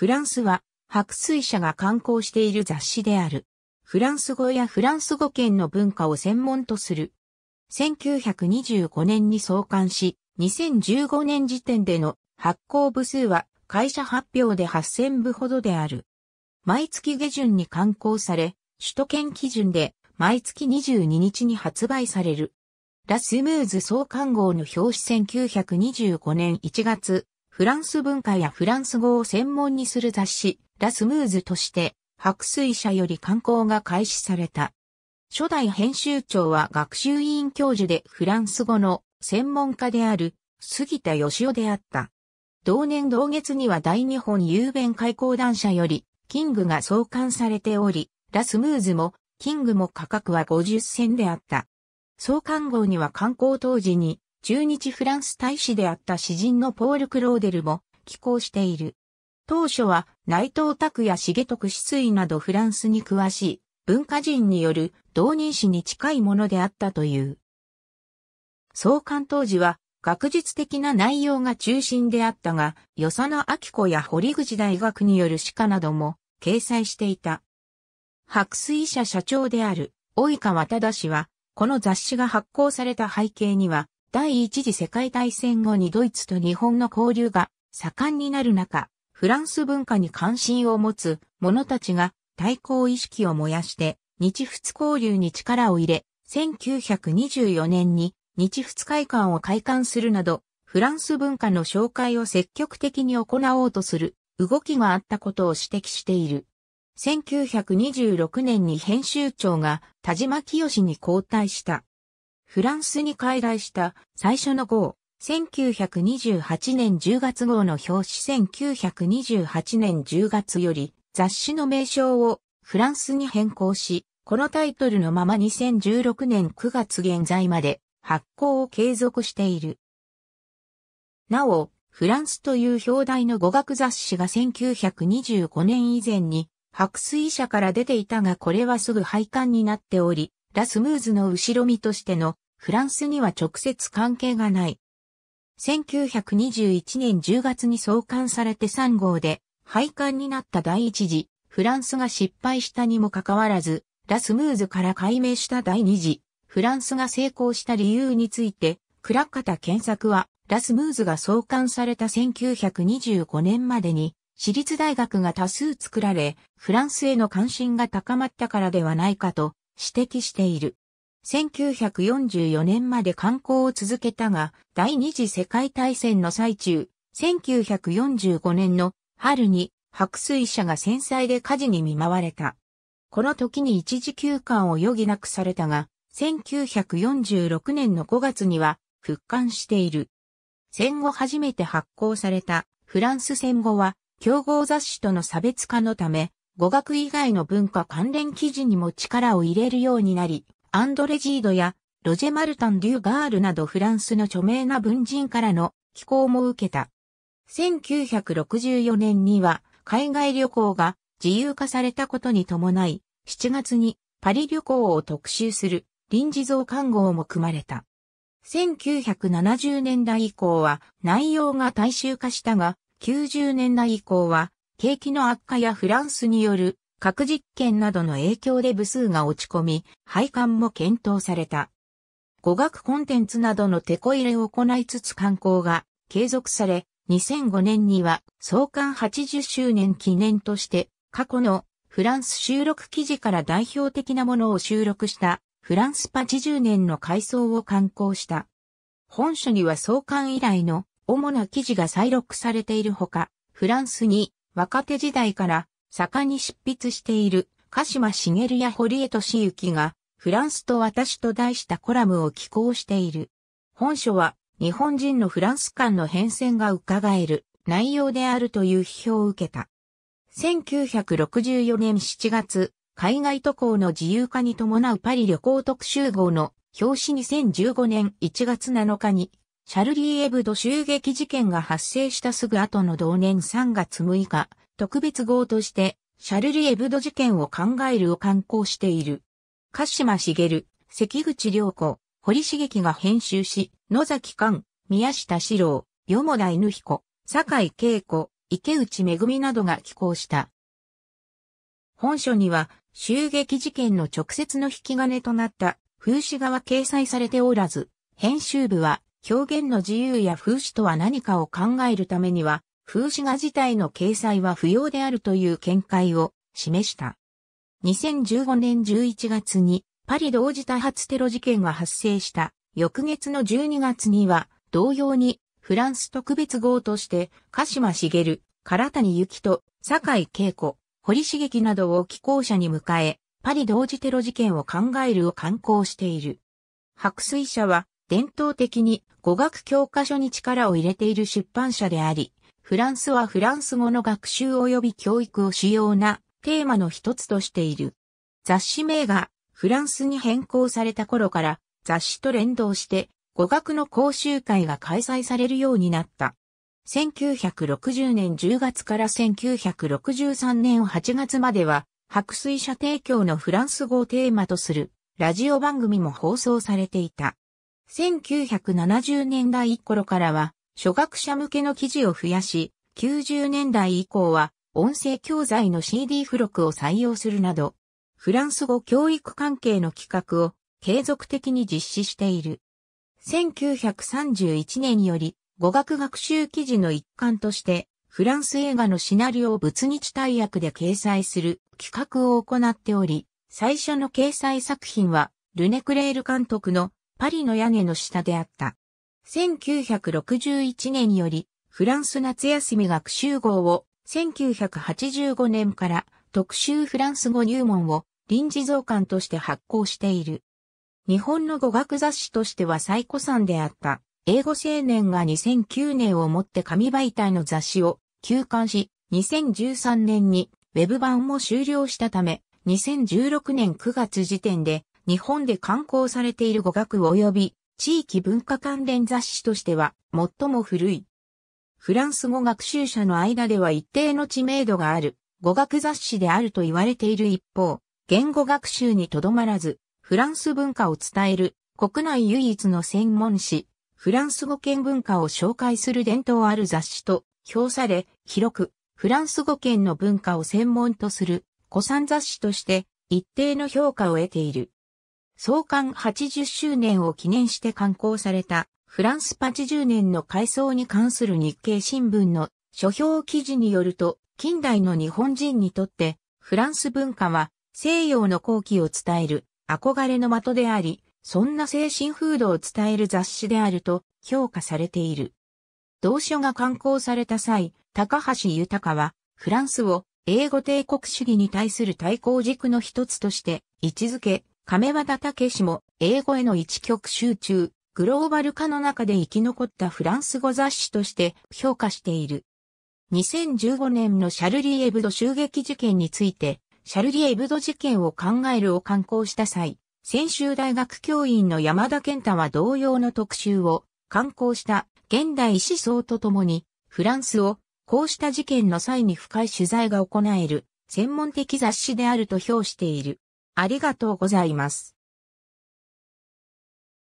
フランスは白水社が刊行している雑誌である。フランス語やフランス語圏の文化を専門とする。1925年に創刊し、2015年時点での発行部数は会社発表で8000部ほどである。毎月下旬に刊行され、首都圏基準で毎月22日に発売される。ラ・スムーズ創刊号の表紙1925年1月フランス文化やフランス語を専門にする雑誌、ラスムーズとして、白水社より刊行が開始された。初代編集長は学習委員教授でフランス語の専門家である杉田義雄であった。同年同月には大日本郵便開港団社よりキングが創刊されており、ラスムーズもキングも価格は50銭であった。創刊号には刊行当時に駐日フランス大使であった詩人のポール・クローデルも寄稿している。当初は内藤拓や重徳失意などフランスに詳しい文化人による同人誌に近いものであったという。創刊当時は学術的な内容が中心であったが、与謝野明子や堀口大学による歯科なども掲載していた。白水社社長である及川忠氏は、この雑誌が発行された背景には、第一次世界大戦後にドイツと日本の交流が盛んになる中、フランス文化に関心を持つ者たちが対抗意識を燃やして日仏交流に力を入れ、1924年に日仏会館を開館するなど、フランス文化の紹介を積極的に行おうとする動きがあったことを指摘している。1926年に編集長が田島清に交代した。フランスに傀儡した最初の号、1928年10月号の表紙1928年10月より雑誌の名称をフランスに変更し、このタイトルのまま2016年9月現在まで発行を継続している。なお、フランスという表題の語学雑誌が1925年以前に白水社から出ていたがこれはすぐ廃刊になっており、ラスムーズの後ろ身としてのフランスには直接関係がない。1921年10月に創刊されて3号で廃刊になった第一次、フランスが失敗したにもかかわらず、ラスムーズから解明した第二次、フランスが成功した理由について、倉方健作は、ラスムーズが創刊された1925年までに、私立大学が多数作られ、フランスへの関心が高まったからではないかと指摘している。1944年まで観光を続けたが、第二次世界大戦の最中、1945年の春に白水社が戦災で火事に見舞われた。この時に一時休館を余儀なくされたが、1946年の5月には復刊している。戦後初めて発行されたフランス戦後は競合雑誌との差別化のため語学以外の文化関連記事にも力を入れるようになり、アンドレジードやロジェ・マルタン・デュガールなどフランスの著名な文人からの寄稿も受けた。1964年には海外旅行が自由化されたことに伴い、7月にパリ旅行を特集する臨時増刊号も組まれた。1970年代以降は内容が大衆化したが、90年代以降は景気の悪化やフランスによる核実験などの影響で部数が落ち込み、配管も検討された。語学コンテンツなどの手こ入れを行いつつ観光が継続され、2005年には創刊80周年記念として過去のフランス収録記事から代表的なものを収録したフランス80年の回想を刊行した。本書には創刊以来の主な記事が再録されているほか、フランスに若手時代から盛んに執筆している鹿島茂や堀江敏行がフランスと私と題したコラムを寄稿している。本書は日本人のフランス間の変遷が伺える内容であるという批評を受けた。1964年7月、海外渡航の自由化に伴うパリ旅行特集号の表紙2015年1月7日にシャルリー・エブド襲撃事件が発生したすぐ後の同年3月6日、特別号として、シャルリー・エブド事件を考えるを刊行している。鹿島茂、関口良子、堀茂樹が編集し、野崎寛、宮下志郎、よもだ犬彦、坂井恵子、池内恵などが寄稿した。本書には、襲撃事件の直接の引き金となった風刺画は掲載されておらず、編集部は表現の自由や風刺とは何かを考えるためには、風刺画自体の掲載は不要であるという見解を示した。2015年11月にパリ同時多発テロ事件が発生した翌月の12月には同様にフランス特別号として鹿島茂、唐谷幸と坂井恵子、堀茂樹などを寄稿者に迎え、パリ同時テロ事件を考えるを刊行している。白水社は伝統的に語学教科書に力を入れている出版社であり、フランスはフランス語の学習及び教育を主要なテーマの一つとしている。雑誌名がフランスに変更された頃から雑誌と連動して語学の講習会が開催されるようになった。1960年10月から1963年8月までは、白水社提供のフランス語をテーマとするラジオ番組も放送されていた。1970年代頃からは、初学者向けの記事を増やし、90年代以降は、音声教材の CD 付録を採用するなど、フランス語教育関係の企画を継続的に実施している。1931年より語学学習記事の一環として、フランス映画のシナリオを仏日大役で掲載する企画を行っており、最初の掲載作品は、ルネクレール監督のパリの屋根の下であった。1961年より、フランス夏休み学習号を、1985年から特集フランス語入門を臨時増刊として発行している。日本の語学雑誌としては最古産であった。英語青年が2009年をもって紙媒体の雑誌を休刊し、2013年にウェブ版も終了したため、2016年9月時点で日本で刊行されている語学及び地域文化関連雑誌としては最も古い。フランス語学習者の間では一定の知名度がある語学雑誌であると言われている一方、言語学習にとどまらず、フランス文化を伝える国内唯一の専門誌、フランス語圏文化を紹介する伝統ある雑誌と評され、広くフランス語圏の文化を専門とする古参雑誌として一定の評価を得ている。創刊80周年を記念して刊行された、フランス80年の改装に関する日経新聞の書評記事によると、近代の日本人にとって、フランス文化は西洋の後期を伝える憧れの的であり、そんな精神風土を伝える雑誌であると評価されている。同書が刊行された際、高橋豊は、フランスを英語帝国主義に対する対抗軸の一つとして位置づけ、亀和田武氏も英語への一極集中、グローバル化の中で生き残ったフランス語雑誌として評価している。2015年のシャルリー・エブド襲撃事件について、シャルリー・エブド事件を考えるを刊行した際、専修大学教員の山田健太は同様の特集を刊行した現代思想とともに、フランスをこうした事件の際に深い取材が行える専門的雑誌であると評している。ありがとうございます。